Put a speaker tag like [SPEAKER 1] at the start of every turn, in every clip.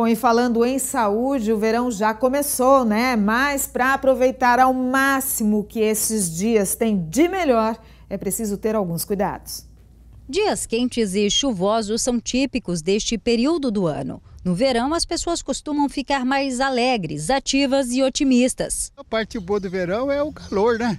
[SPEAKER 1] Bom, e falando em saúde, o verão já começou, né? Mas para aproveitar ao máximo que esses dias têm de melhor, é preciso ter alguns cuidados. Dias quentes e chuvosos são típicos deste período do ano. No verão, as pessoas costumam ficar mais alegres, ativas e otimistas. A parte boa do verão é o calor, né?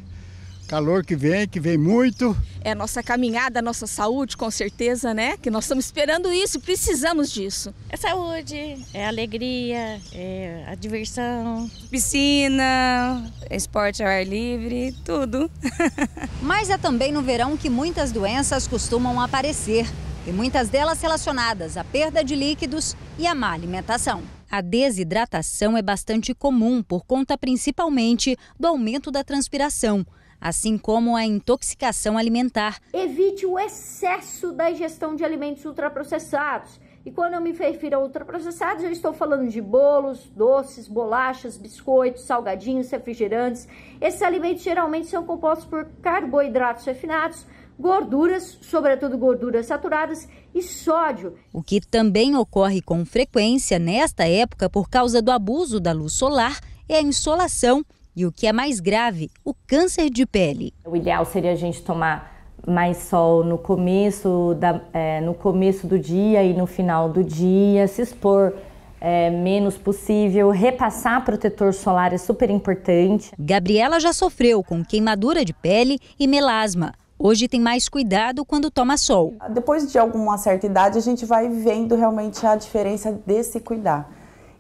[SPEAKER 1] Calor que vem, que vem muito. É a nossa caminhada, a nossa
[SPEAKER 2] saúde, com certeza, né? Que nós estamos esperando isso, precisamos disso. É saúde,
[SPEAKER 1] é alegria, é a
[SPEAKER 2] diversão. Piscina, é esporte ao ar livre, tudo.
[SPEAKER 1] Mas é também no verão que muitas doenças costumam aparecer. E muitas delas relacionadas à perda de líquidos e à má alimentação. A desidratação é bastante comum por conta principalmente do aumento da transpiração, assim como a intoxicação alimentar.
[SPEAKER 2] Evite o
[SPEAKER 1] excesso da ingestão de alimentos ultraprocessados. E quando eu me refiro a ultraprocessados, eu estou falando de bolos, doces, bolachas, biscoitos, salgadinhos, refrigerantes. Esses alimentos geralmente são compostos por carboidratos refinados, gorduras, sobretudo gorduras saturadas e sódio. O que também ocorre com frequência nesta época por causa do abuso da luz solar é a insolação e o que é mais grave, o câncer de pele. O ideal seria a gente tomar mais sol no começo, da, é, no começo do dia e no final do dia, se expor é, menos possível, repassar protetor solar é super importante. Gabriela já sofreu com queimadura de pele e melasma. Hoje tem mais cuidado quando toma sol. Depois de alguma certa idade, a gente vai vendo realmente a diferença desse cuidar.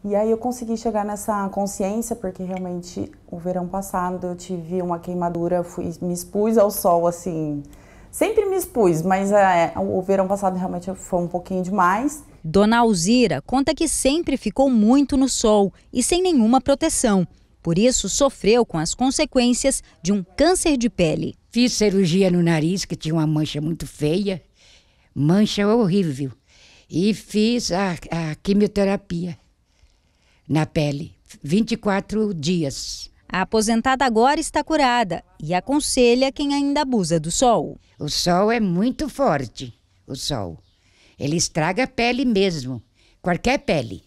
[SPEAKER 1] E aí eu consegui chegar nessa consciência, porque realmente o verão passado eu tive uma queimadura, fui, me expus ao sol assim. Sempre me expus, mas é, o verão passado realmente foi um pouquinho demais. Dona Alzira conta que sempre ficou muito no sol e sem nenhuma proteção. Por isso, sofreu com as consequências de um câncer de pele. Fiz cirurgia no nariz, que tinha uma mancha muito feia,
[SPEAKER 2] mancha horrível. E fiz a, a quimioterapia na pele, 24 dias. A aposentada agora está curada e aconselha quem ainda abusa do sol. O sol é muito forte, o sol. Ele estraga a pele mesmo, qualquer pele.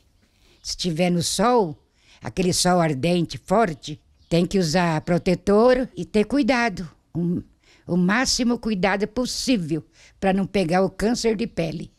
[SPEAKER 2] Se estiver no sol, aquele sol ardente forte, tem que usar protetor e ter cuidado, um, o máximo cuidado possível para não pegar o câncer de pele.